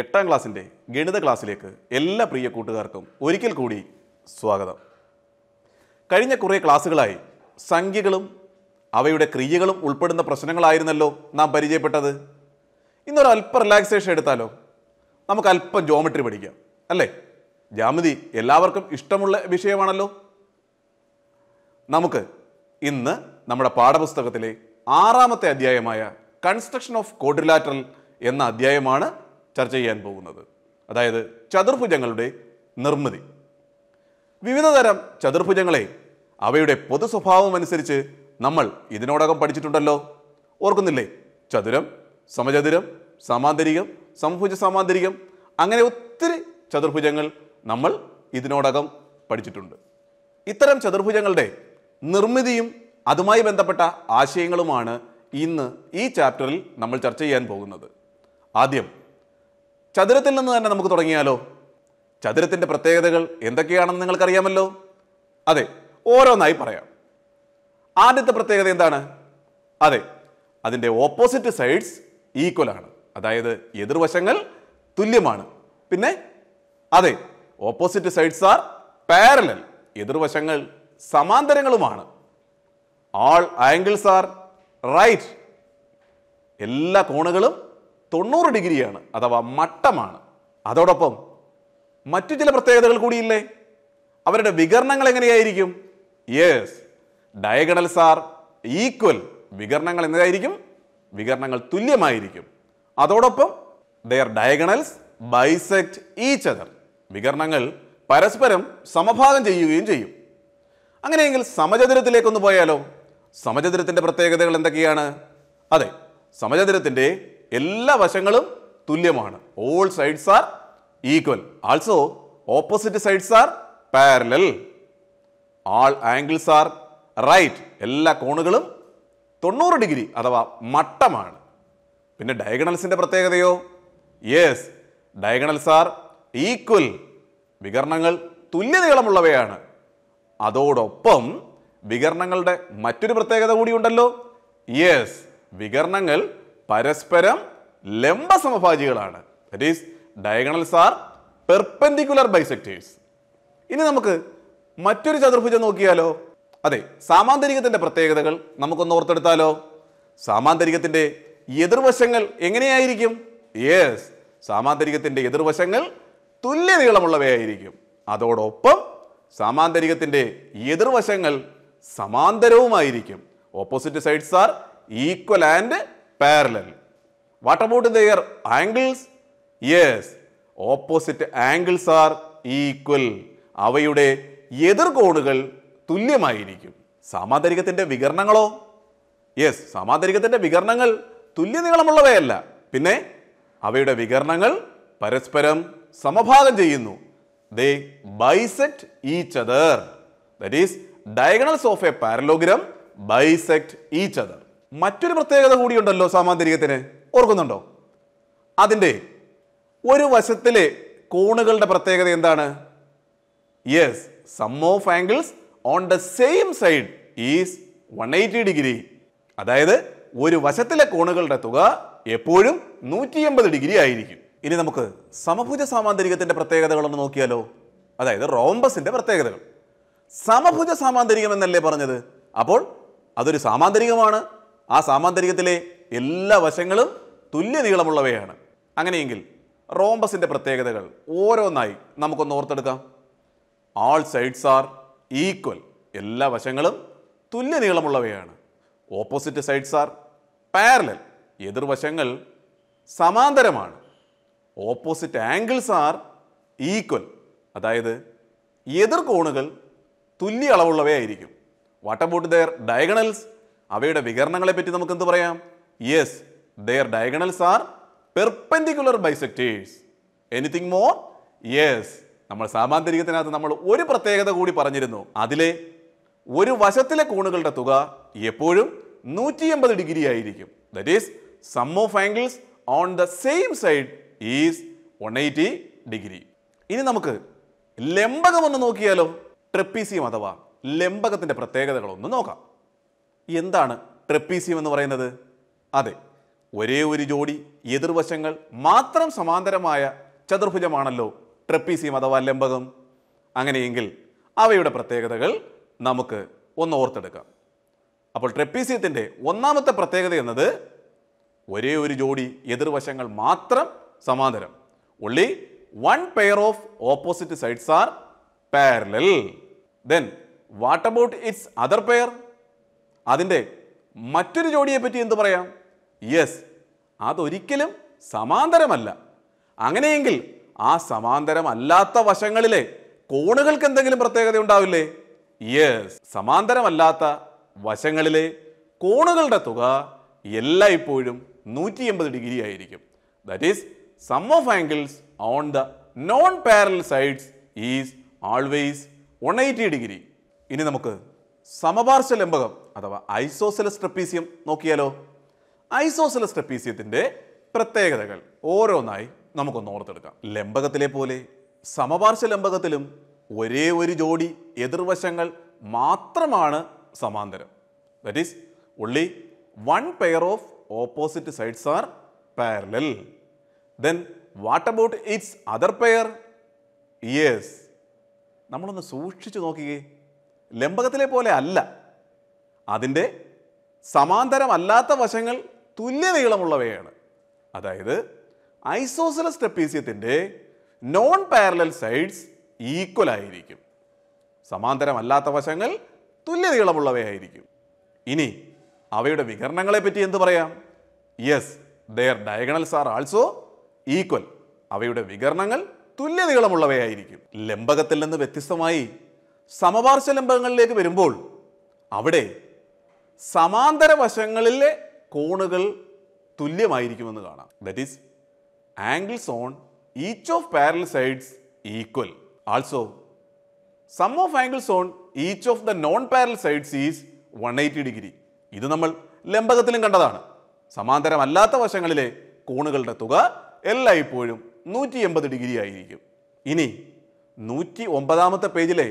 എട്ടാം ക്ലാസ്സിൻ്റെ ഗണിത ക്ലാസ്സിലേക്ക് എല്ലാ പ്രിയ കൂട്ടുകാർക്കും ഒരിക്കൽ കൂടി സ്വാഗതം കഴിഞ്ഞ കുറേ ക്ലാസ്സുകളായി സംഖ്യകളും അവയുടെ ക്രിയകളും ഉൾപ്പെടുന്ന പ്രശ്നങ്ങളായിരുന്നല്ലോ നാം പരിചയപ്പെട്ടത് ഇന്നൊരു റിലാക്സേഷൻ എടുത്താലോ നമുക്ക് അല്പം ജോമെട്രി പഠിക്കാം അല്ലേ ജാമതി എല്ലാവർക്കും ഇഷ്ടമുള്ള വിഷയമാണല്ലോ നമുക്ക് ഇന്ന് നമ്മുടെ പാഠപുസ്തകത്തിലെ ആറാമത്തെ അധ്യായമായ കൺസ്ട്രക്ഷൻ ഓഫ് കോഡ്രിലാറ്ററൽ എന്ന അധ്യായമാണ് ചർച്ച ചെയ്യാൻ പോകുന്നത് അതായത് ചതുർഭുജങ്ങളുടെ നിർമ്മിതി വിവിധ തരം ചതുർഭുജങ്ങളെ അവയുടെ പൊതു സ്വഭാവം അനുസരിച്ച് നമ്മൾ ഇതിനോടകം പഠിച്ചിട്ടുണ്ടല്ലോ ഓർക്കുന്നില്ലേ ചതുരം സമചതുരം സമാന്തരികം സമഭുജ സമാന്തരികം അങ്ങനെ ഒത്തിരി ചതുർഭുജങ്ങൾ നമ്മൾ ഇതിനോടകം പഠിച്ചിട്ടുണ്ട് ഇത്തരം ചതുർഭുജങ്ങളുടെ നിർമ്മിതിയും അതുമായി ബന്ധപ്പെട്ട ആശയങ്ങളുമാണ് ഇന്ന് ഈ ചാപ്റ്ററിൽ നമ്മൾ ചർച്ച ചെയ്യാൻ പോകുന്നത് ആദ്യം ചതുരത്തിൽ നിന്ന് തന്നെ നമുക്ക് തുടങ്ങിയാലോ ചതുരത്തിൻ്റെ പ്രത്യേകതകൾ എന്തൊക്കെയാണെന്ന് നിങ്ങൾക്കറിയാമല്ലോ അതെ ഓരോന്നായി പറയാം ആദ്യത്തെ പ്രത്യേകത എന്താണ് അതെ അതിൻ്റെ ഓപ്പോസിറ്റ് സൈഡ്സ് ഈക്വൽ ആണ് അതായത് എതിർവശങ്ങൾ തുല്യമാണ് പിന്നെ അതെ ഓപ്പോസിറ്റ് സൈഡ്സ് ആർ പാരലൽ എതിർവശങ്ങൾ സമാന്തരങ്ങളുമാണ് ആൾ ആംഗിൾസ് ആർ റൈറ്റ് എല്ലാ കോണുകളും തൊണ്ണൂറ് ഡിഗ്രിയാണ് അഥവാ മട്ടമാണ് അതോടൊപ്പം മറ്റു ചില പ്രത്യേകതകൾ കൂടിയില്ലേ അവരുടെ വികരണങ്ങൾ എങ്ങനെയായിരിക്കും യെസ് ഡയഗണൽസ് ആർ ഈക്വൽ വികരണങ്ങൾ എന്തായിരിക്കും വികരണങ്ങൾ തുല്യമായിരിക്കും അതോടൊപ്പം their diagonals bisect each other വികരണങ്ങൾ പരസ്പരം സമഭാഗം ചെയ്യുകയും ചെയ്യും അങ്ങനെയെങ്കിൽ സമചതുരത്തിലേക്കൊന്ന് പോയാലോ സമചതുരത്തിൻ്റെ പ്രത്യേകതകൾ എന്തൊക്കെയാണ് അതെ സമചതുരത്തിൻ്റെ എല്ലാ വശങ്ങളും തുല്യമാണ് all sides are equal also opposite sides are parallel all angles are right എല്ലാ കോണുകളും തൊണ്ണൂറ് ഡിഗ്രി അഥവാ മട്ടമാണ് പിന്നെ ഡയഗണൽസിൻ്റെ പ്രത്യേകതയോ യെസ് ഡയഗണൽസ് ആർ ഈക്വൽ വികരണങ്ങൾ തുല്യ നീളമുള്ളവയാണ് അതോടൊപ്പം വികരണങ്ങളുടെ മറ്റൊരു പ്രത്യേകത കൂടിയുണ്ടല്ലോ യെസ് വികരണങ്ങൾ പരസ്പരം ലംബ സമഭാജികളാണ് these is diagonals are perpendicular bisectors ഇനി നമുക്ക് മറ്റൊരു ചതുർഭുജം നോക്കിയാലോ അതെ സാമാന്തരികത്തിൻ്റെ പ്രത്യേകതകൾ നമുക്കൊന്ന് ഓർത്തെടുത്താലോ സാമാന്തരികത്തിൻ്റെ എതിർവശങ്ങൾ എങ്ങനെയായിരിക്കും യെസ് സാമാന്തരികത്തിൻ്റെ എതിർവശങ്ങൾ തുല്യ നീളമുള്ളവയായിരിക്കും അതോടൊപ്പം സാമാന്തരികത്തിൻ്റെ എതിർവശങ്ങൾ സമാന്തരവുമായിരിക്കും opposite sides are equal and parallel. What about their angles? Yes, opposite angles are equal. അവയുടെ എതിർകോണുകൾ തുല്യമായിരിക്കും സാമാന്തരികത്തിൻ്റെ വികരണങ്ങളോ യെസ് സാമാന്തരികത്തിൻ്റെ വികരണങ്ങൾ തുല്യനീളമുള്ളവയല്ല പിന്നെ അവയുടെ വികരണങ്ങൾ പരസ്പരം സമഭാഗം ചെയ്യുന്നു they bisect each other that is diagonals of a parallelogram bisect each other മറ്റൊരു പ്രത്യേകത കൂടിയുണ്ടല്ലോ സാമാന്തരികത്തിന് ഓർക്കുന്നുണ്ടോ അതിൻ്റെ ഒരു വശത്തിലെ കോണുകളുടെ പ്രത്യേകത എന്താണ് yes sum of angles on the same side is one eighty degree അതായത് ഒരു വശത്തിലെ കോണുകളുടെ തുക എപ്പോഴും നൂറ്റി എൺപത് ഡിഗ്രി ആയിരിക്കും ഇനി നമുക്ക് സമഭുജ സാമാന്തരികത്തിൻ്റെ പ്രത്യേകതകളൊന്ന് നോക്കിയാലോ അതായത് റോംബസിൻ്റെ പ്രത്യേകതകൾ സമഭുജ സാമാന്തരികം എന്നല്ലേ പറഞ്ഞത് അപ്പോൾ അതൊരു സാമാന്തരികമാണ് ആ സാമാന്തരികത്തിലെ എല്ലാ വശങ്ങളും തുല്യ നീളമുള്ളവയാണ് അങ്ങനെയെങ്കിൽ റോംബസിൻ്റെ പ്രത്യേകതകൾ ഓരോന്നായി നമുക്കൊന്ന് ഓർത്തെടുക്കാം ആൾ സൈഡ്സ് ആർ ഈക്വൽ എല്ലാ വശങ്ങളും തുല്യ നീളമുള്ളവയാണ് ഓപ്പോസിറ്റ് സൈഡ്സ് ആർ പാരലൽ എതിർവശങ്ങൾ സമാന്തരമാണ് ഓപ്പോസിറ്റ് ആംഗിൾസ് ആർ ഈക്വൽ അതായത് എതിർകോണുകൾ തുല്യ അളവുള്ളവയായിരിക്കും വാട്ട് അബൌട്ട് ദെയർ ഡയഗണൽസ് അവയുടെ വികരണങ്ങളെ പറ്റി നമുക്ക് എന്ത് പറയാം yes their diagonals are perpendicular bisectors anything more yes നമ്മൾ സാമാന്തരികത്തിനകത്ത് നമ്മൾ ഒരു പ്രത്യേകത കൂടി പറഞ്ഞിരുന്നു അതിലെ ഒരു വശത്തിലെ കോണുകളുടെ തുക എപ്പോഴും നൂറ്റി എൺപത് ഡിഗ്രി ആയിരിക്കും that is sum of angles on the same side is one eighty degree ഇനി നമുക്ക് ലംബകം ഒന്ന് നോക്കിയാലോ ട്രിപ്പീസിയം അഥവാ ലംബകത്തിൻ്റെ പ്രത്യേകതകളൊന്ന് നോക്കാം എന്താണ് ട്രപ്പീസിയം എന്ന് പറയുന്നത് അതെ ഒരേ ഒരു ജോഡി എതിർവശങ്ങൾ മാത്രം സമാന്തരമായ ചതുർഭുജമാണല്ലോ ട്രപ്പീസിയം അഥവാ ലംബകം അങ്ങനെയെങ്കിൽ അവയുടെ പ്രത്യേകതകൾ നമുക്ക് ഒന്ന് ഓർത്തെടുക്കാം അപ്പോൾ ട്രപ്പീസിയത്തിൻ്റെ ഒന്നാമത്തെ പ്രത്യേകത എന്നത് ഒരേ ഒരു ജോഡി എതിർവശങ്ങൾ മാത്രം സമാന്തരം only one pair of opposite sides are parallel then what about its other pair അതിൻ്റെ മറ്റൊരു ജോഡിയെ പറ്റി എന്ത് പറയാം യെസ് അതൊരിക്കലും സമാന്തരമല്ല അങ്ങനെയെങ്കിൽ ആ സമാന്തരമല്ലാത്ത വശങ്ങളിലെ കോണുകൾക്ക് എന്തെങ്കിലും പ്രത്യേകത ഉണ്ടാവില്ലേ യെസ് സമാന്തരമല്ലാത്ത വശങ്ങളിലെ കോണുകളുടെ തുക എല്ലായ്പ്പോഴും നൂറ്റി എൺപത് ഡിഗ്രി ആയിരിക്കും that is sum of angles on the non parallel sides is always one eighty degree ഇനി നമുക്ക് സമപാർശ്വ ലംബകം അഥവാ ഐസോസെലസ് ട്രപ്പീസിയം നോക്കിയാലോ ഐസോസെലസ് ട്രപ്പീസിയത്തിൻ്റെ പ്രത്യേകതകൾ ഓരോന്നായി നമുക്കൊന്ന് ഓർത്തെടുക്കാം ലംബകത്തിലെ പോലെ സമപാർശ്വ ലംബകത്തിലും ഒരേ ഒരു ജോഡി എതിർവശങ്ങൾ മാത്രമാണ് സമാന്തരം that is only one pair of opposite sides are parallel then what about its other pair yes നമ്മളൊന്ന് സൂക്ഷിച്ചു നോക്കിയേ ലംബകത്തിലെ പോലെ അല്ല അതിൻ്റെ സമാന്തരമല്ലാത്ത വശങ്ങൾ തുല്യ നീളമുള്ളവയാണ് അതായത് ഐസോസല സ്റ്റെപ്പീസിയത്തിൻ്റെ നോൺ പാരലൽ സൈഡ്സ് ഈക്വൽ ആയിരിക്കും സമാന്തരമല്ലാത്ത വശങ്ങൾ തുല്യ നീളമുള്ളവയായിരിക്കും ഇനി അവയുടെ വികരണങ്ങളെ പറ്റി എന്ത് പറയാം yes their diagonals are also equal അവയുടെ വികരണങ്ങൾ തുല്യ നീളമുള്ളവയായിരിക്കും ലംബകത്തിൽ നിന്ന് വ്യത്യസ്തമായി സമപാർശ്വ ലംബകങ്ങളിലേക്ക് വരുമ്പോൾ അവിടെ സമാന്തര വശങ്ങളിലെ കോണുകൾ തുല്യമായിരിക്കുമെന്ന് കാണാം that is angles on each of parallel sides equal also sum of angles on each of the non parallel sides is one eighty degree ഇത് നമ്മൾ ലംബകത്തിലും കണ്ടതാണ് സമാന്തരമല്ലാത്ത വശങ്ങളിലെ കോണുകളുടെ തുക എല്ലായ്പ്പോഴും നൂറ്റി എൺപത് ഡിഗ്രി ആയിരിക്കും ഇനി നൂറ്റി ഒമ്പതാമത്തെ പേജിലെ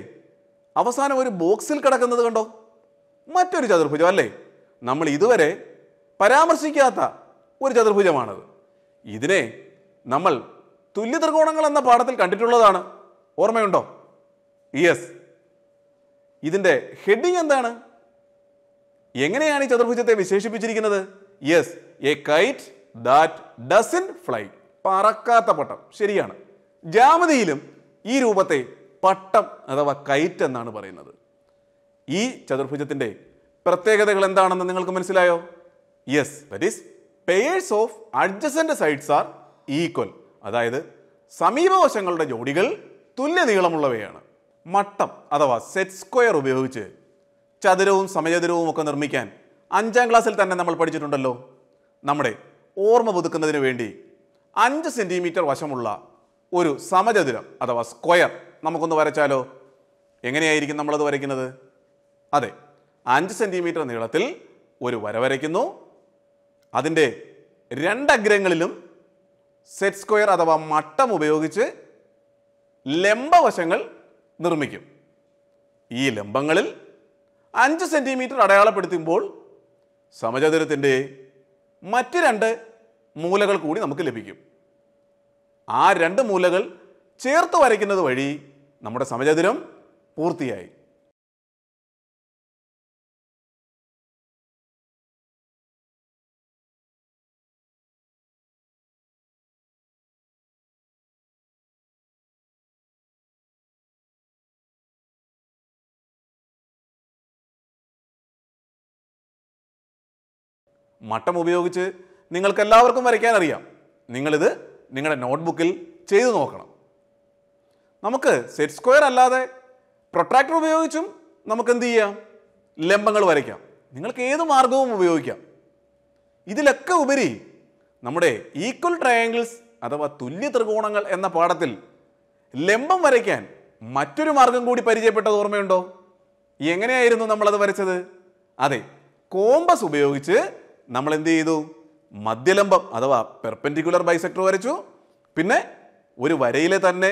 അവസാനം ഒരു ബോക്സിൽ കിടക്കുന്നത് കണ്ടോ മറ്റൊരു ചതുർഭുജം അല്ലേ നമ്മൾ ഇതുവരെ പരാമർശിക്കാത്ത ഒരു ചതുർഭുജമാണത് ഇതിനെ നമ്മൾ തുല്യ ത്രികോണങ്ങൾ എന്ന പാഠത്തിൽ കണ്ടിട്ടുള്ളതാണ് ഓർമ്മയുണ്ടോ യെസ് ഇതിൻ്റെ ഹെഡിങ് എന്താണ് എങ്ങനെയാണ് ഈ ചതുർഭുജത്തെ വിശേഷിപ്പിച്ചിരിക്കുന്നത് yes a kite that doesn't fly പറക്കാത്ത പട്ടം ശരിയാണ് ജാമതിയിലും ഈ രൂപത്തെ പട്ടം അഥവാ കൈറ്റ് എന്നാണ് പറയുന്നത് ഈ ചതുർഭുജത്തിൻ്റെ പ്രത്യേകതകൾ എന്താണെന്ന് നിങ്ങൾക്ക് മനസ്സിലായോ yes that is pairs of adjacent sides are equal അതായത് സമീപവശങ്ങളുടെ ജോഡികൾ തുല്യ നീളമുള്ളവയാണ് മട്ടം അഥവാ സെറ്റ് സ്ക്വയർ ഉപയോഗിച്ച് ചതുരവും സമചതുരവും ഒക്കെ നിർമ്മിക്കാൻ അഞ്ചാം ക്ലാസ്സിൽ തന്നെ നമ്മൾ പഠിച്ചിട്ടുണ്ടല്ലോ നമ്മുടെ ഓർമ്മ പുതുക്കുന്നതിന് വേണ്ടി അഞ്ച് സെൻറ്റിമീറ്റർ വശമുള്ള ഒരു സമചതുരം അഥവാ സ്ക്വയർ നമുക്കൊന്ന് വരച്ചാലോ എങ്ങനെയായിരിക്കും നമ്മളത് വരയ്ക്കുന്നത് അതെ അഞ്ച് സെൻറ്റിമീറ്റർ നീളത്തിൽ ഒരു വര വരയ്ക്കുന്നു അതിൻ്റെ രണ്ടഗ്രങ്ങളിലും സെറ്റ് സ്ക്വയർ അഥവാ മട്ടം ഉപയോഗിച്ച് ലംബവശങ്ങൾ നിർമ്മിക്കും ഈ ലംബങ്ങളിൽ അഞ്ച് സെൻറ്റിമീറ്റർ അടയാളപ്പെടുത്തുമ്പോൾ സമചതുരത്തിൻ്റെ മറ്റ് രണ്ട് മൂലകൾ കൂടി നമുക്ക് ലഭിക്കും ആ രണ്ട് മൂലകൾ ചേർത്ത് വരയ്ക്കുന്നത് വഴി നമ്മുടെ സമചതുരം പൂർത്തിയായി മട്ടം ഉപയോഗിച്ച് നിങ്ങൾക്ക് എല്ലാവർക്കും വരയ്ക്കാൻ അറിയാം നിങ്ങളിത് നിങ്ങളുടെ നോട്ട്ബുക്കിൽ ചെയ്തു നോക്കണം നമുക്ക് സെറ്റ് സ്ക്വയർ അല്ലാതെ പ്രൊട്രാക്ടർ ഉപയോഗിച്ചും നമുക്ക് എന്ത് ചെയ്യാം ലംബങ്ങൾ വരയ്ക്കാം നിങ്ങൾക്ക് ഏത് മാർഗവും ഉപയോഗിക്കാം ഇതിലൊക്കെ ഉപരി നമ്മുടെ ഈക്വൽ ട്രയാങ്കിൾസ് അഥവാ തുല്യ ത്രികോണങ്ങൾ എന്ന പാഠത്തിൽ ലംബം വരയ്ക്കാൻ മറ്റൊരു മാർഗം കൂടി പരിചയപ്പെട്ടത് ഓർമ്മയുണ്ടോ എങ്ങനെയായിരുന്നു നമ്മളത് വരച്ചത് അതെ കോമ്പസ് ഉപയോഗിച്ച് നമ്മൾ എന്ത് ചെയ്തു മധ്യലംബം അഥവാ പെർപെൻഡിക്കുലർ ബൈസെക്ടർ വരച്ചു പിന്നെ ഒരു വരയിലെ തന്നെ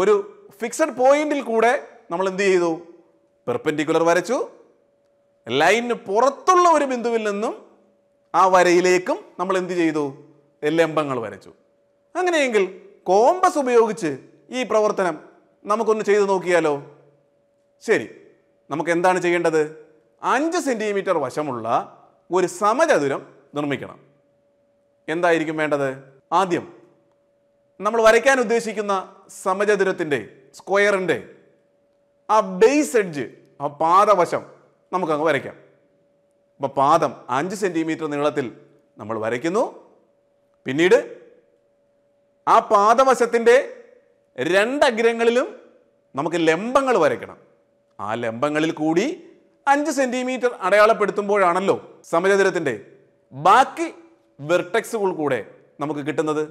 ഒരു ഫിക്സഡ് പോയിന്റിൽ കൂടെ നമ്മൾ എന്ത് ചെയ്തു പെർപെൻഡിക്കുലർ വരച്ചു ലൈന് പുറത്തുള്ള ഒരു ബിന്ദുവിൽ നിന്നും ആ വരയിലേക്കും നമ്മൾ എന്ത് ചെയ്തു ലംബങ്ങൾ വരച്ചു അങ്ങനെയെങ്കിൽ കോമ്പസ് ഉപയോഗിച്ച് ഈ പ്രവർത്തനം നമുക്കൊന്ന് ചെയ്തു നോക്കിയാലോ ശരി നമുക്ക് എന്താണ് ചെയ്യേണ്ടത് അഞ്ച് സെൻറ്റിമീറ്റർ വശമുള്ള ഒരു സമചതുരം നിർമ്മിക്കണം എന്തായിരിക്കും വേണ്ടത് ആദ്യം നമ്മൾ വരയ്ക്കാൻ ഉദ്ദേശിക്കുന്ന സമചതുരത്തിൻ്റെ സ്ക്വയറിൻ്റെ ആ ബേസ് എഡ്ജ് ആ പാദവശം നമുക്കങ്ങ് വരയ്ക്കാം അപ്പോൾ പാദം അഞ്ച് സെൻറ്റിമീറ്റർ നീളത്തിൽ നമ്മൾ വരയ്ക്കുന്നു പിന്നീട് ആ പാദവശത്തിൻ്റെ രണ്ടഗ്രങ്ങളിലും നമുക്ക് ലംബങ്ങൾ വരയ്ക്കണം ആ ലംബങ്ങളിൽ കൂടി അഞ്ച് സെന്റിമീറ്റർ അടയാളപ്പെടുത്തുമ്പോഴാണല്ലോ സമചതുരത്തിൻ്റെ ബാക്കി വെർട്ടെക്സുകൾ കൂടെ നമുക്ക് കിട്ടുന്നത്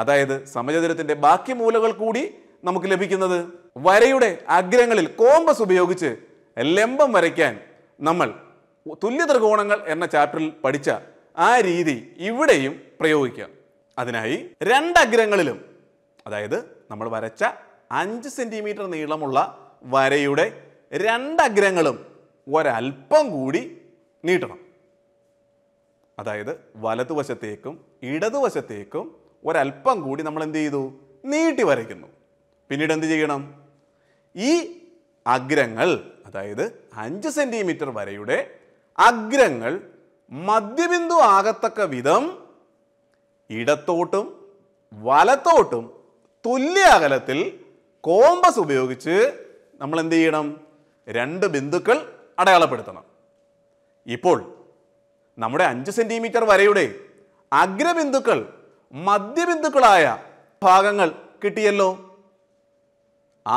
അതായത് സമചതുരത്തിൻ്റെ ബാക്കി മൂലകൾ കൂടി നമുക്ക് ലഭിക്കുന്നത് വരയുടെ അഗ്രങ്ങളിൽ കോമ്പസ് ഉപയോഗിച്ച് ലംബം വരയ്ക്കാൻ നമ്മൾ തുല്യ ത്രികോണങ്ങൾ എന്ന ചാപ്റ്ററിൽ പഠിച്ച ആ രീതി ഇവിടെയും പ്രയോഗിക്കാം അതിനായി രണ്ട് അഗ്രങ്ങളിലും അതായത് നമ്മൾ വരച്ച അഞ്ച് സെൻറ്റിമീറ്റർ നീളമുള്ള വരയുടെ രണ്ട് അഗ്രങ്ങളും ഒരല്പം കൂടി നീട്ടണം അതായത് വലതുവശത്തേക്കും ഇടതുവശത്തേക്കും ഒരല്പം കൂടി നമ്മൾ എന്ത് ചെയ്തു നീട്ടി വരയ്ക്കുന്നു പിന്നീട് എന്ത് ചെയ്യണം ഈ അഗ്രങ്ങൾ അതായത് അഞ്ച് സെൻറ്റിമീറ്റർ വരെയുടെ അഗ്രങ്ങൾ മധ്യബിന്ദു ആകത്തക്ക വിധം ഇടത്തോട്ടും വലത്തോട്ടും തുല്യ അകലത്തിൽ കോമ്പസ് ഉപയോഗിച്ച് നമ്മൾ എന്ത് ചെയ്യണം രണ്ട് ബിന്ദുക്കൾ അടയാളപ്പെടുത്തണം ഇപ്പോൾ നമ്മുടെ അഞ്ച് സെൻറ്റിമീറ്റർ വരെയുടെ അഗ്രബിന്ദുക്കൾ മധ്യബിന്ദുക്കളായ ഭാഗങ്ങൾ കിട്ടിയല്ലോ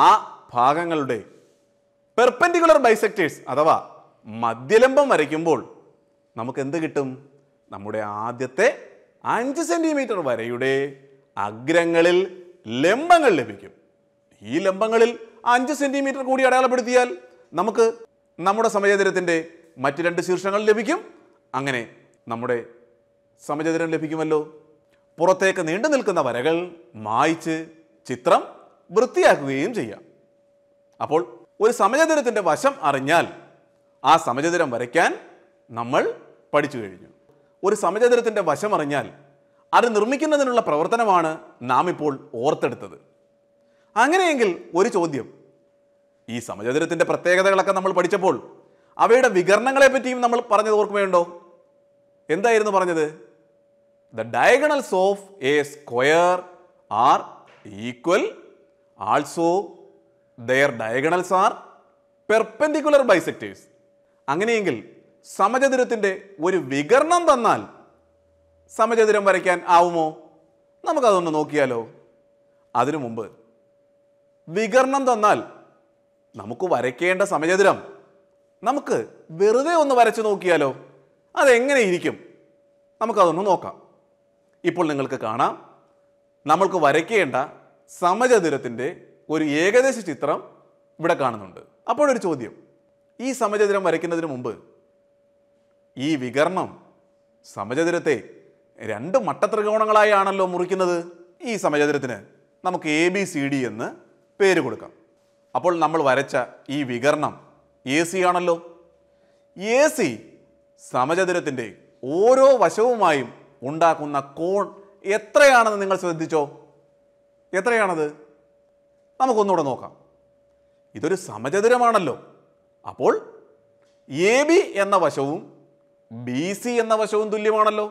ആ ഭാഗങ്ങളുടെ പെർപ്പൻഡിക്കുലർ ബൈസെക്ടേഴ്സ് അഥവാ മധ്യലംബം വരയ്ക്കുമ്പോൾ നമുക്ക് എന്ത് കിട്ടും നമ്മുടെ ആദ്യത്തെ അഞ്ച് സെൻറ്റിമീറ്റർ വരെയുടെ അഗ്രങ്ങളിൽ ലംബങ്ങൾ ലഭിക്കും ഈ ലംബങ്ങളിൽ അഞ്ച് സെൻറ്റിമീറ്റർ കൂടി അടയാളപ്പെടുത്തിയാൽ നമുക്ക് നമ്മുടെ സമചേതരത്തിൻ്റെ മറ്റ് രണ്ട് ശീർഷങ്ങൾ ലഭിക്കും അങ്ങനെ നമ്മുടെ സമചേതരം ലഭിക്കുമല്ലോ പുറത്തേക്ക് നീണ്ടു നിൽക്കുന്ന വരകൾ മായ്ച്ച് ചിത്രം വൃത്തിയാക്കുകയും ചെയ്യാം അപ്പോൾ ഒരു സമചതുരത്തിൻ്റെ വശം അറിഞ്ഞാൽ ആ സമചതുരം വരയ്ക്കാൻ നമ്മൾ പഠിച്ചു കഴിഞ്ഞു ഒരു സമചതുരത്തിൻ്റെ വശം അറിഞ്ഞാൽ അത് നിർമ്മിക്കുന്നതിനുള്ള പ്രവർത്തനമാണ് നാം ഇപ്പോൾ ഓർത്തെടുത്തത് അങ്ങനെയെങ്കിൽ ഒരു ചോദ്യം ഈ സമചതുരത്തിൻ്റെ പ്രത്യേകതകളൊക്കെ നമ്മൾ പഠിച്ചപ്പോൾ അവയുടെ വികരണങ്ങളെ പറ്റിയും നമ്മൾ പറഞ്ഞത് ഓർക്കുമയുണ്ടോ എന്തായിരുന്നു പറഞ്ഞത് the diagonals of a square are equal also their diagonals are perpendicular bisectors അങ്ങനെയെങ്കിൽ സമചതുരത്തിൻ്റെ ഒരു വികരണം തന്നാൽ സമചതുരം വരയ്ക്കാൻ ആവുമോ നമുക്കതൊന്ന് നോക്കിയാലോ അതിനു മുമ്പ് വികരണം തന്നാൽ നമുക്ക് വരയ്ക്കേണ്ട സമചതുരം നമുക്ക് വെറുതെ ഒന്ന് വരച്ചു നോക്കിയാലോ അതെങ്ങനെ ഇരിക്കും നമുക്കതൊന്ന് നോക്കാം ഇപ്പോൾ നിങ്ങൾക്ക് കാണാം നമ്മൾക്ക് വരയ്ക്കേണ്ട സമചതുരത്തിൻ്റെ ഒരു ഏകദേശ ചിത്രം ഇവിടെ കാണുന്നുണ്ട് അപ്പോഴൊരു ചോദ്യം ഈ സമചതുരം വരയ്ക്കുന്നതിന് മുമ്പ് ഈ വികരണം സമചതുരത്തെ രണ്ട് മട്ടത്രികോണങ്ങളായാണല്ലോ മുറിക്കുന്നത് ഈ സമചതുരത്തിന് നമുക്ക് എ ബി സി ഡി എന്ന് പേര് കൊടുക്കാം അപ്പോൾ നമ്മൾ വരച്ച ഈ വികരണം എ സി ആണല്ലോ എ സി സമചതുരത്തിൻ്റെ ഓരോ വശവുമായും ഉണ്ടാക്കുന്ന കോൺ എത്രയാണെന്ന് നിങ്ങൾ ശ്രദ്ധിച്ചോ എത്രയാണത് നമുക്കൊന്നുകൂടെ നോക്കാം ഇതൊരു സമചതുരമാണല്ലോ അപ്പോൾ എ ബി എന്ന വശവും ബി സി എന്ന വശവും തുല്യമാണല്ലോ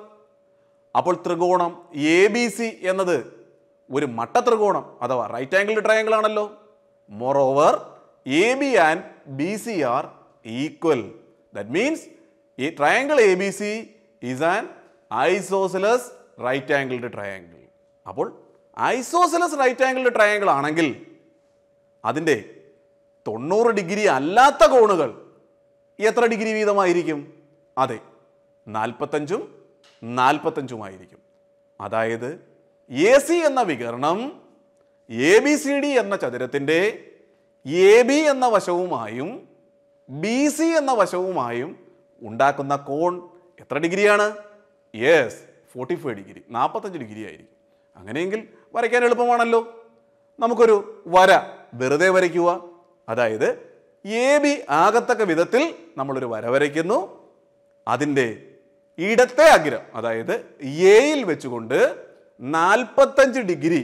അപ്പോൾ ത്രികോണം എ ബി സി എന്നത് ഒരു മട്ട ത്രികോണം അഥവാ റൈറ്റ് ആംഗിൾ ട്രയാങ്കിൾ ആണല്ലോ B C are equal that means ഈ triangle A B C is an isosceles right angled triangle അപ്പോൾ ഐസോസെലസ് റൈറ്റ് ആംഗിൾഡ് ട്രയാങ്കിൾ ആണെങ്കിൽ അതിൻ്റെ തൊണ്ണൂറ് ഡിഗ്രി അല്ലാത്ത കോണുകൾ എത്ര ഡിഗ്രി വീതമായിരിക്കും അതെ നാൽപ്പത്തഞ്ചും നാൽപ്പത്തഞ്ചുമായിരിക്കും അതായത് എ സി എന്ന വികരണം എ ബി സി ഡി എന്ന ചതുരത്തിൻ്റെ എ ബി എന്ന വശവുമായും ബി സി എന്ന വശവുമായും ഉണ്ടാക്കുന്ന കോൺ എത്ര ഡിഗ്രിയാണ് യെസ് ഫോർട്ടി ഫൈവ് ഡിഗ്രി നാൽപ്പത്തഞ്ച് ഡിഗ്രി ആയിരിക്കും അങ്ങനെയെങ്കിൽ വരയ്ക്കാൻ എളുപ്പമാണല്ലോ നമുക്കൊരു വര വെറുതെ വരയ്ക്കുക അതായത് എ ബി ആകത്തക്ക വിധത്തിൽ നമ്മളൊരു വര വരയ്ക്കുന്നു അതിൻ്റെ ഇടത്തെ അഗ്രം അതായത് എയിൽ വെച്ചുകൊണ്ട് നാൽപ്പത്തഞ്ച് ഡിഗ്രി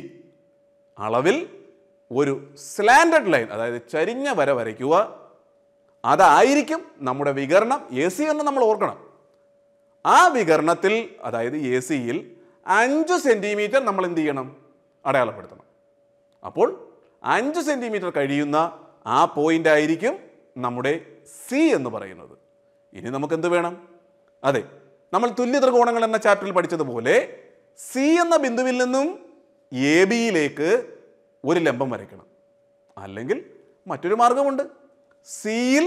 അളവിൽ ഒരു സ്ലാൻഡഡ് ലൈൻ അതായത് ചരിഞ്ഞ വര വരയ്ക്കുക അതായിരിക്കും നമ്മുടെ വികരണം എ സി എന്ന് നമ്മൾ ഓർക്കണം ആ വികരണത്തിൽ അതായത് എ സിയിൽ അഞ്ച് സെൻറ്റിമീറ്റർ നമ്മൾ എന്ത് ചെയ്യണം അടയാളപ്പെടുത്തണം അപ്പോൾ അഞ്ച് സെൻറ്റിമീറ്റർ കഴിയുന്ന ആ പോയിൻ്റ് ആയിരിക്കും നമ്മുടെ സി എന്ന് പറയുന്നത് ഇനി നമുക്ക് എന്ത് വേണം അതെ നമ്മൾ തുല്യ ത്രികോണങ്ങൾ എന്ന ചാപ്റ്ററിൽ പഠിച്ചതുപോലെ സി എന്ന ബിന്ദുവിൽ നിന്നും എ ബിയിലേക്ക് ഒരു ലംബം വരയ്ക്കണം അല്ലെങ്കിൽ മറ്റൊരു മാർഗമുണ്ട് സിയിൽ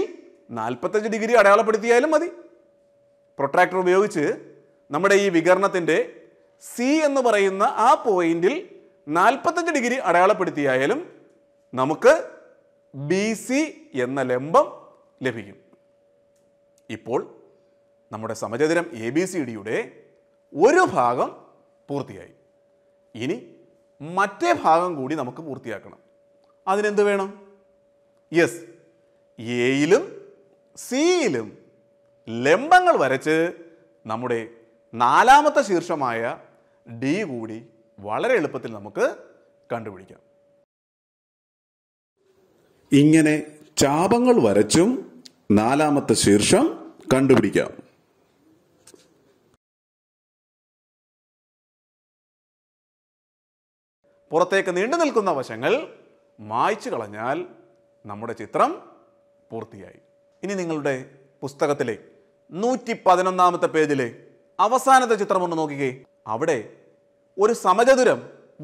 നാൽപ്പത്തഞ്ച് ഡിഗ്രി അടയാളപ്പെടുത്തിയാലും മതി പ്രൊട്രാക്ടർ ഉപയോഗിച്ച് നമ്മുടെ ഈ വികരണത്തിൻ്റെ സി എന്ന് പറയുന്ന ആ പോയിന്റിൽ നാൽപ്പത്തഞ്ച് ഡിഗ്രി അടയാളപ്പെടുത്തിയായാലും നമുക്ക് ബി സി എന്ന ലംബം ലഭിക്കും ഇപ്പോൾ നമ്മുടെ സമചതുരം എ ബി സി ഡിയുടെ ഒരു ഭാഗം പൂർത്തിയായി ഇനി മറ്റേ ഭാഗം കൂടി നമുക്ക് പൂർത്തിയാക്കണം അതിനെന്ത് വേണം യെസ് എയിലും സിയിലും ലംബങ്ങൾ വരച്ച് നമ്മുടെ നാലാമത്തെ ശീർഷമായ ഡി കൂടി വളരെ എളുപ്പത്തിൽ നമുക്ക് കണ്ടുപിടിക്കാം ഇങ്ങനെ ചാപങ്ങൾ വരച്ചും നാലാമത്തെ ശീർഷം കണ്ടുപിടിക്കാം പുറത്തേക്ക് നീണ്ടു നിൽക്കുന്ന വശങ്ങൾ മായ്ച്ചു കളഞ്ഞാൽ നമ്മുടെ ചിത്രം പൂർത്തിയായി ഇനി നിങ്ങളുടെ പുസ്തകത്തിലെ നൂറ്റി പതിനൊന്നാമത്തെ പേജിലെ അവസാനത്തെ ചിത്രം ഒന്ന് നോക്കിക്കേ അവിടെ ഒരു സമചതുരം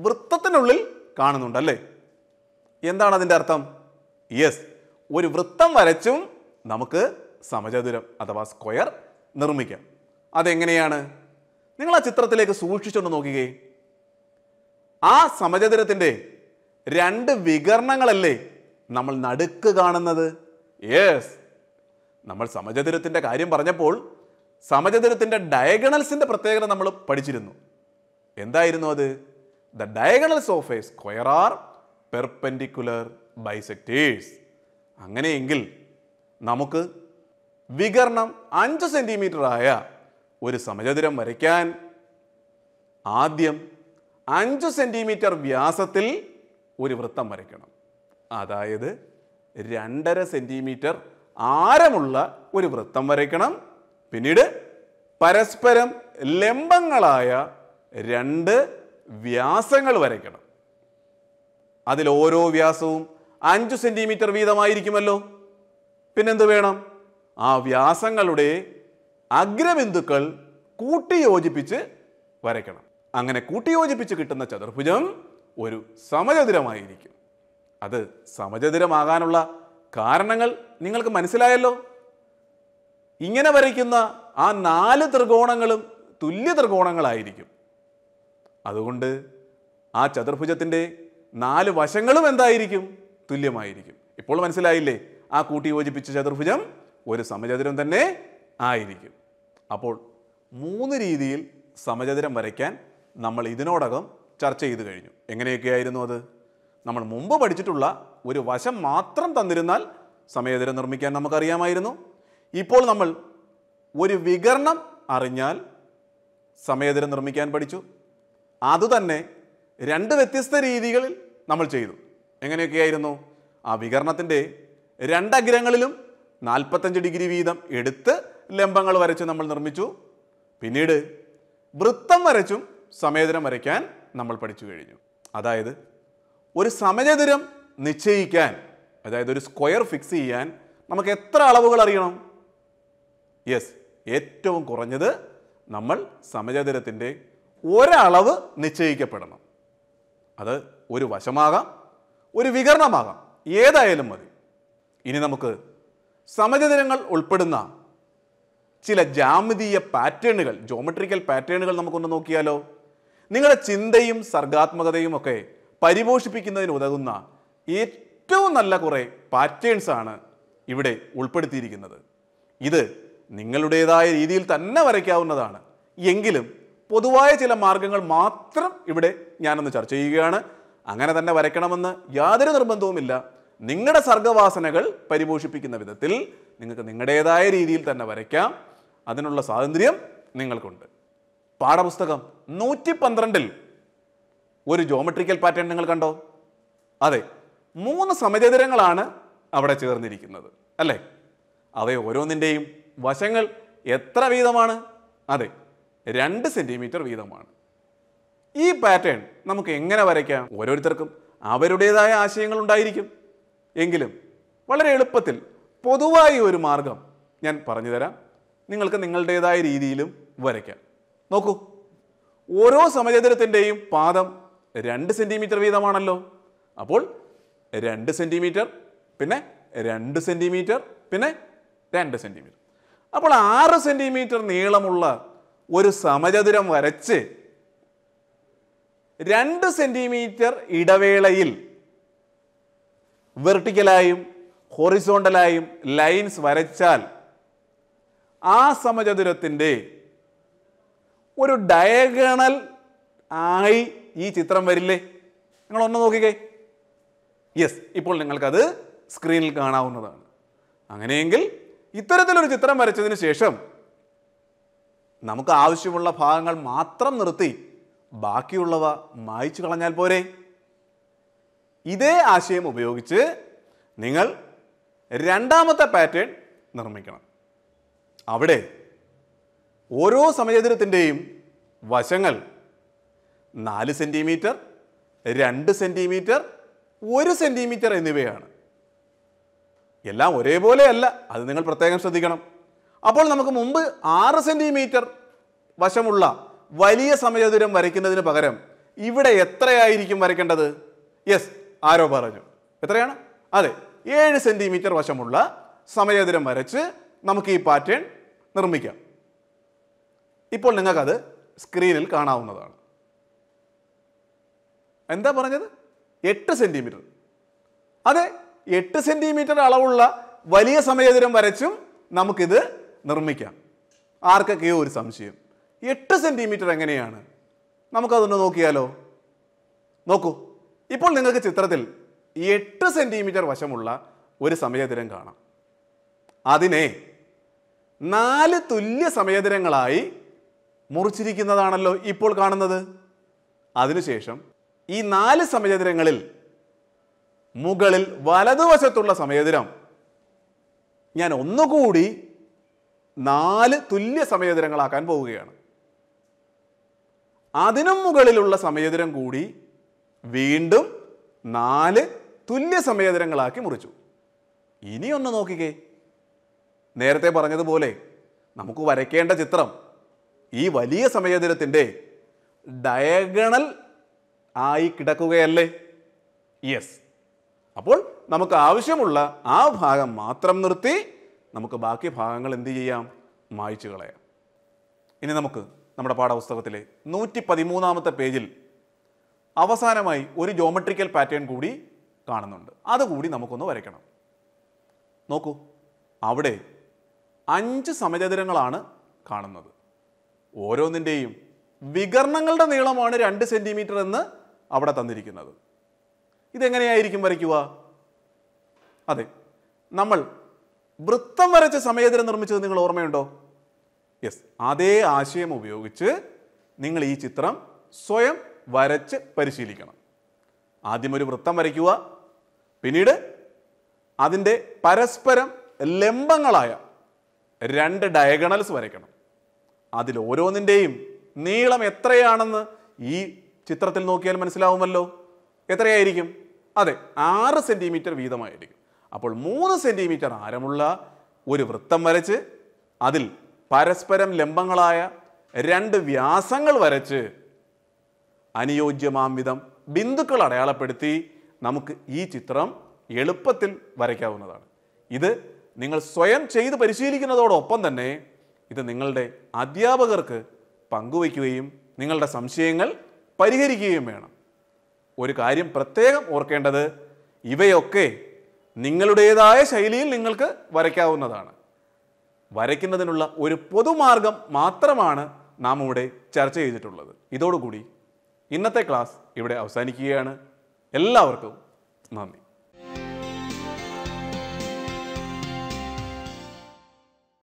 വൃത്തത്തിനുള്ളിൽ കാണുന്നുണ്ടല്ലേ എന്താണ് അതിൻ്റെ അർത്ഥം യെസ് ഒരു വൃത്തം വരച്ചും നമുക്ക് സമചതുരം അഥവാ സ്ക്വയർ നിർമ്മിക്കാം അതെങ്ങനെയാണ് നിങ്ങൾ ആ ചിത്രത്തിലേക്ക് സൂക്ഷിച്ചുകൊണ്ട് നോക്കുകയും ആ സമചതുരത്തിൻ്റെ രണ്ട് വികരണങ്ങളല്ലേ നമ്മൾ നടുക്ക് കാണുന്നത് യെസ് നമ്മൾ സമചതുരത്തിൻ്റെ കാര്യം പറഞ്ഞപ്പോൾ സമചതുരത്തിൻ്റെ ഡയഗണൽസിൻ്റെ പ്രത്യേകത നമ്മൾ പഠിച്ചിരുന്നു എന്തായിരുന്നു അത് the diagonals of a square are perpendicular bisectors അങ്ങനെയെങ്കിൽ നമുക്ക് വികരണം അഞ്ച് സെൻറ്റിമീറ്ററായ ഒരു സമചതുരം വരയ്ക്കാൻ ആദ്യം അഞ്ച് സെൻറ്റിമീറ്റർ വ്യാസത്തിൽ ഒരു വൃത്തം വരയ്ക്കണം അതായത് രണ്ടര സെൻറ്റിമീറ്റർ ആരമുള്ള ഒരു വൃത്തം വരയ്ക്കണം പിന്നീട് പരസ്പരം ലംബങ്ങളായ രണ്ട് വ്യാസങ്ങൾ വരയ്ക്കണം അതിൽ ഓരോ വ്യാസവും അഞ്ച് സെൻറ്റിമീറ്റർ വീതമായിരിക്കുമല്ലോ പിന്നെന്ത് വേണം ആ വ്യാസങ്ങളുടെ അഗ്രബിന്ദുക്കൾ കൂട്ടിയോജിപ്പിച്ച് വരയ്ക്കണം അങ്ങനെ കൂട്ടിയോജിപ്പിച്ച് കിട്ടുന്ന ചതുർഭുജം ഒരു സമചതുരമായിരിക്കും അത് സമചതുരമാകാനുള്ള കാരണങ്ങൾ നിങ്ങൾക്ക് മനസ്സിലായല്ലോ ഇങ്ങനെ വരയ്ക്കുന്ന ആ നാല് ത്രികോണങ്ങളും തുല്യ ത്രികോണങ്ങളായിരിക്കും അതുകൊണ്ട് ആ ചതുർഭുജത്തിൻ്റെ നാല് വശങ്ങളും എന്തായിരിക്കും തുല്യമായിരിക്കും ഇപ്പോൾ മനസ്സിലായില്ലേ ആ കൂട്ടി യോജിപ്പിച്ച ചതുർഭുജം ഒരു സമചതുരം തന്നെ ആയിരിക്കും അപ്പോൾ മൂന്ന് രീതിയിൽ സമചതുരം വരയ്ക്കാൻ നമ്മൾ ഇതിനോടകം ചർച്ച ചെയ്തു കഴിഞ്ഞു എങ്ങനെയൊക്കെയായിരുന്നു അത് നമ്മൾ മുമ്പ് പഠിച്ചിട്ടുള്ള ഒരു വശം മാത്രം തന്നിരുന്നാൽ സമയതിരം നിർമ്മിക്കാൻ നമുക്കറിയാമായിരുന്നു ഇപ്പോൾ നമ്മൾ ഒരു വികരണം അറിഞ്ഞാൽ സമയതിരം നിർമ്മിക്കാൻ പഠിച്ചു അതുതന്നെ രണ്ട് വ്യത്യസ്ത രീതികളിൽ നമ്മൾ ചെയ്തു എങ്ങനെയൊക്കെയായിരുന്നു ആ വികരണത്തിൻ്റെ രണ്ടഗ്രങ്ങളിലും നാൽപ്പത്തഞ്ച് ഡിഗ്രി വീതം എടുത്ത് ലംബങ്ങൾ വരച്ച് നമ്മൾ നിർമ്മിച്ചു പിന്നീട് വൃത്തം വരച്ചും സമയതരം വരയ്ക്കാൻ നമ്മൾ പഠിച്ചു കഴിഞ്ഞു അതായത് ഒരു സമചതുരം നിശ്ചയിക്കാൻ അതായത് ഒരു സ്ക്വയർ ഫിക്സ് ചെയ്യാൻ നമുക്ക് എത്ര അളവുകൾ അറിയണം യെസ് ഏറ്റവും കുറഞ്ഞത് നമ്മൾ സമചതുരത്തിൻ്റെ ഒരളവ് നിശ്ചയിക്കപ്പെടണം അത് ഒരു വശമാകാം ഒരു വികരണമാകാം ഏതായാലും മതി ഇനി നമുക്ക് സമചതുരങ്ങൾ ഉൾപ്പെടുന്ന ചില ജാമതീയ പാറ്റേണുകൾ ജോമെട്രിക്കൽ പാറ്റേണുകൾ നമുക്കൊന്ന് നോക്കിയാലോ നിങ്ങളുടെ ചിന്തയും സർഗാത്മകതയും ഒക്കെ പരിപോഷിപ്പിക്കുന്നതിന് ഉതകുന്ന ഏറ്റവും നല്ല കുറേ പാറ്റേൺസ് ആണ് ഇവിടെ ഉൾപ്പെടുത്തിയിരിക്കുന്നത് ഇത് നിങ്ങളുടേതായ രീതിയിൽ തന്നെ വരയ്ക്കാവുന്നതാണ് എങ്കിലും പൊതുവായ ചില മാർഗങ്ങൾ മാത്രം ഇവിടെ ഞാനൊന്ന് ചർച്ച ചെയ്യുകയാണ് അങ്ങനെ തന്നെ വരയ്ക്കണമെന്ന് യാതൊരു നിർബന്ധവുമില്ല നിങ്ങളുടെ സർഗവാസനകൾ പരിപോഷിപ്പിക്കുന്ന വിധത്തിൽ നിങ്ങൾക്ക് നിങ്ങളുടേതായ രീതിയിൽ തന്നെ വരയ്ക്കാം അതിനുള്ള സ്വാതന്ത്ര്യം നിങ്ങൾക്കുണ്ട് പാഠപുസ്തകം നൂറ്റി പന്ത്രണ്ടിൽ ഒരു ജോമെട്രിക്കൽ പാറ്റേൺ നിങ്ങൾ കണ്ടോ അതെ മൂന്ന് സമചതുരങ്ങളാണ് അവിടെ ചേർന്നിരിക്കുന്നത് അല്ലേ അവയെ ഓരോന്നിൻ്റെയും വശങ്ങൾ എത്ര വീതമാണ് അതെ രണ്ട് സെൻറ്റിമീറ്റർ വീതമാണ് ഈ പാറ്റേൺ നമുക്ക് എങ്ങനെ വരയ്ക്കാം ഓരോരുത്തർക്കും അവരുടേതായ ആശയങ്ങൾ ഉണ്ടായിരിക്കും എങ്കിലും വളരെ എളുപ്പത്തിൽ പൊതുവായി ഒരു മാർഗം ഞാൻ പറഞ്ഞുതരാം നിങ്ങൾക്ക് നിങ്ങളുടേതായ രീതിയിലും വരയ്ക്കാം നോക്കൂ ഓരോ സമചതുരത്തിൻ്റെയും പാദം രണ്ട് സെൻറ്റിമീറ്റർ വീതമാണല്ലോ അപ്പോൾ രണ്ട് സെൻറ്റിമീറ്റർ പിന്നെ രണ്ട് സെൻറ്റിമീറ്റർ പിന്നെ രണ്ട് സെൻറ്റിമീറ്റർ അപ്പോൾ ആറ് സെൻറ്റിമീറ്റർ നീളമുള്ള ഒരു സമചതുരം വരച്ച് രണ്ട് സെൻറ്റിമീറ്റർ ഇടവേളയിൽ വെർട്ടിക്കലായും ഹൊറിസോണ്ടലായും ലൈൻസ് വരച്ചാൽ ആ സമചതുരത്തിൻ്റെ ഒരു ഡയഗണൽ ആയി ഈ ചിത്രം വരില്ലേ നിങ്ങൾ ഒന്ന് നോക്കിക്കേ യെസ് ഇപ്പോൾ നിങ്ങൾക്കത് സ്ക്രീനിൽ കാണാവുന്നതാണ് അങ്ങനെയെങ്കിൽ ഇത്തരത്തിലൊരു ചിത്രം വരച്ചതിന് ശേഷം നമുക്ക് ആവശ്യമുള്ള ഭാഗങ്ങൾ മാത്രം നിർത്തി ബാക്കിയുള്ളവ മായ്ച്ചു കളഞ്ഞാൽ പോരെ ഇതേ ആശയം ഉപയോഗിച്ച് നിങ്ങൾ രണ്ടാമത്തെ പാറ്റേൺ നിർമ്മിക്കണം അവിടെ ഓരോ സമചതുരത്തിൻ്റെയും വശങ്ങൾ നാല് സെൻറ്റിമീറ്റർ രണ്ട് സെൻറ്റിമീറ്റർ ഒരു സെൻറ്റിമീറ്റർ എന്നിവയാണ് എല്ലാം ഒരേപോലെയല്ല അത് നിങ്ങൾ പ്രത്യേകം ശ്രദ്ധിക്കണം അപ്പോൾ നമുക്ക് മുമ്പ് ആറ് സെൻറ്റിമീറ്റർ വശമുള്ള വലിയ സമചതുരം വരയ്ക്കുന്നതിന് പകരം ഇവിടെ എത്രയായിരിക്കും വരയ്ക്കേണ്ടത് യെസ് ആരോ പറഞ്ഞു എത്രയാണ് അതെ ഏഴ് സെൻറ്റിമീറ്റർ വശമുള്ള സമചതുരം വരച്ച് നമുക്ക് ഈ പാറ്റേൺ നിർമ്മിക്കാം ഇപ്പോൾ നിങ്ങൾക്കത് സ്ക്രീനിൽ കാണാവുന്നതാണ് എന്താ പറഞ്ഞത് എട്ട് സെൻറ്റിമീറ്റർ അതെ എട്ട് സെൻറ്റിമീറ്റർ അളവുള്ള വലിയ സമയതിരം വരച്ചും നമുക്കിത് നിർമ്മിക്കാം ആർക്കൊക്കെയോ ഒരു സംശയം എട്ട് സെൻറ്റിമീറ്റർ എങ്ങനെയാണ് നമുക്കതൊന്ന് നോക്കിയാലോ നോക്കൂ ഇപ്പോൾ നിങ്ങൾക്ക് ചിത്രത്തിൽ എട്ട് സെൻറ്റിമീറ്റർ വശമുള്ള ഒരു സമയതിരം കാണാം അതിനെ നാല് തുല്യ സമയതിരങ്ങളായി മുറിച്ചിരിക്കുന്നതാണല്ലോ ഇപ്പോൾ കാണുന്നത് അതിനുശേഷം ഈ നാല് സമചതുരങ്ങളിൽ മുകളിൽ വലതുവശത്തുള്ള സമചതുരം ഞാൻ ഒന്നുകൂടി നാല് തുല്യ സമയതരങ്ങളാക്കാൻ പോവുകയാണ് അതിനും മുകളിലുള്ള സമയതരം കൂടി വീണ്ടും നാല് തുല്യ സമയതരങ്ങളാക്കി മുറിച്ചു ഇനി ഒന്ന് നോക്കിക്കേ നേരത്തെ പറഞ്ഞതുപോലെ നമുക്ക് വരയ്ക്കേണ്ട ചിത്രം ഈ വലിയ സമയചതുരത്തിൻ്റെ ഡയഗണൽ ആയി കിടക്കുകയല്ലേ യെസ് അപ്പോൾ നമുക്ക് ആവശ്യമുള്ള ആ ഭാഗം മാത്രം നിർത്തി നമുക്ക് ബാക്കി ഭാഗങ്ങൾ എന്ത് ചെയ്യാം മായ്ച്ചു കളയാം ഇനി നമുക്ക് നമ്മുടെ പാഠപുസ്തകത്തിലെ നൂറ്റി പതിമൂന്നാമത്തെ പേജിൽ അവസാനമായി ഒരു ജോമെട്രിക്കൽ പാറ്റേൺ കൂടി കാണുന്നുണ്ട് അതുകൂടി നമുക്കൊന്ന് വരയ്ക്കണം നോക്കൂ അവിടെ അഞ്ച് സമചതുരങ്ങളാണ് കാണുന്നത് ഓരോന്നിൻ്റെയും വികർണങ്ങളുടെ നീളമാണ് രണ്ട് സെൻറ്റിമീറ്റർ എന്ന് അവിടെ തന്നിരിക്കുന്നത് ഇതെങ്ങനെയായിരിക്കും വരയ്ക്കുക അതെ നമ്മൾ വൃത്തം വരച്ച സമയത്തിന് നിർമ്മിച്ചത് നിങ്ങൾ ഓർമ്മയുണ്ടോ യെസ് അതേ ആശയം ഉപയോഗിച്ച് നിങ്ങൾ ഈ ചിത്രം സ്വയം വരച്ച് പരിശീലിക്കണം ആദ്യം ഒരു വൃത്തം വരയ്ക്കുക പിന്നീട് അതിൻ്റെ പരസ്പരം ലംബങ്ങളായ രണ്ട് ഡയഗണൽസ് വരയ്ക്കണം അതിൽ ഓരോന്നിൻ്റെയും നീളം എത്രയാണെന്ന് ഈ ചിത്രത്തിൽ നോക്കിയാൽ മനസ്സിലാവുമല്ലോ എത്രയായിരിക്കും അതെ ആറ് സെൻറ്റിമീറ്റർ വീതമായിരിക്കും അപ്പോൾ മൂന്ന് സെൻറ്റിമീറ്റർ ആരമുള്ള ഒരു വൃത്തം വരച്ച് അതിൽ പരസ്പരം ലംബങ്ങളായ രണ്ട് വ്യാസങ്ങൾ വരച്ച് അനുയോജ്യമാം വിധം ബിന്ദുക്കൾ അടയാളപ്പെടുത്തി നമുക്ക് ഈ ചിത്രം എളുപ്പത്തിൽ വരയ്ക്കാവുന്നതാണ് ഇത് നിങ്ങൾ സ്വയം ചെയ്ത് പരിശീലിക്കുന്നതോടൊപ്പം തന്നെ ഇത് നിങ്ങളുടെ അധ്യാപകർക്ക് പങ്കുവയ്ക്കുകയും നിങ്ങളുടെ സംശയങ്ങൾ പരിഹരിക്കുകയും വേണം ഒരു കാര്യം പ്രത്യേകം ഓർക്കേണ്ടത് ഇവയൊക്കെ നിങ്ങളുടേതായ ശൈലിയിൽ നിങ്ങൾക്ക് വരയ്ക്കാവുന്നതാണ് വരയ്ക്കുന്നതിനുള്ള ഒരു പൊതുമാർഗം മാത്രമാണ് നാം ഇവിടെ ചർച്ച ചെയ്തിട്ടുള്ളത് ഇതോടുകൂടി ഇന്നത്തെ ക്ലാസ് ഇവിടെ അവസാനിക്കുകയാണ് എല്ലാവർക്കും നന്ദി